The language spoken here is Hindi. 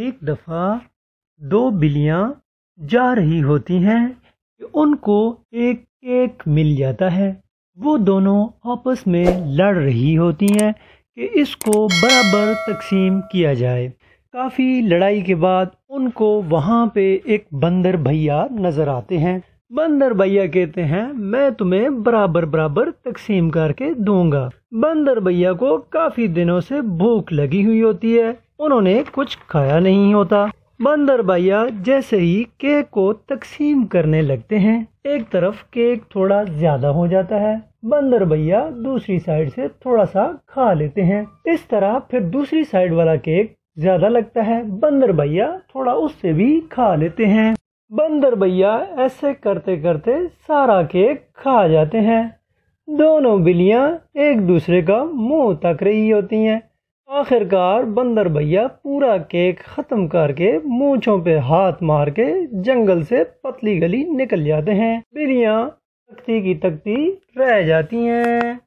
एक दफ़ा दो बिल्लियाँ जा रही होती हैं कि उनको एक केक मिल जाता है वो दोनों आपस में लड़ रही होती हैं कि इसको बराबर तकसीम किया जाए काफ़ी लड़ाई के बाद उनको वहाँ पे एक बंदर भैया नज़र आते हैं बंदर भैया कहते हैं मैं तुम्हें बराबर बराबर तकसीम करके दूंगा बंदर भैया को काफ़ी दिनों से भूख लगी हुई होती है उन्होंने कुछ खाया नहीं होता बंदर भैया जैसे ही केक को तकसीम करने लगते हैं एक तरफ केक थोड़ा ज्यादा हो जाता है बंदर भैया दूसरी साइड से थोड़ा सा खा लेते हैं इस तरह फिर दूसरी साइड वाला केक ज्यादा लगता है बंदर भैया थोड़ा उससे भी खा लेते हैं बंदर भैया ऐसे करते करते सारा केक खा जाते हैं दोनों बिल्लियां एक दूसरे का मुंह तक रही होती हैं आखिरकार बंदर भैया पूरा केक खत्म करके मूछों पे हाथ मार के जंगल से पतली गली निकल जाते हैं बिल्लियाँ तख्ती की तख्ती रह जाती हैं